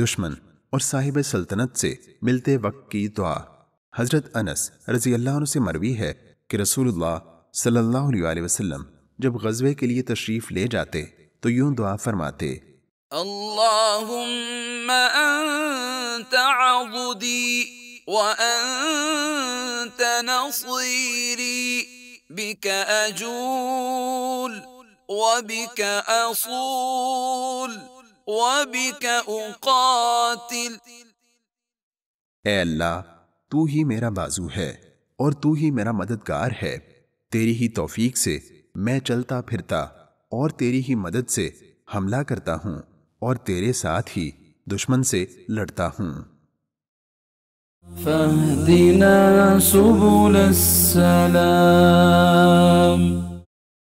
دشمن اور صاحب سلطنت سے ملتے وقت کی دعا حضرت انس رضی اللہ عنہ سے مروی ہے کہ رسول اللہ صلی اللہ علیہ وسلم جب غزوے کے لیے تشریف لے جاتے تو یوں دعا فرماتے اللہم انت عبدی نصیری بک اجول وبك أصول وبك أقاتل اے اللہ تو ہی میرا بازو ہے اور تو ہی میرا مددگار ہے تیری ہی توفیق سے میں چلتا پھرتا اور تیری ہی مدد سے حملہ کرتا ہوں اور تیرے ساتھ ہی دشمن سے لڑتا ہوں فَهْدِنَا سُبُلَ السَّلَامِ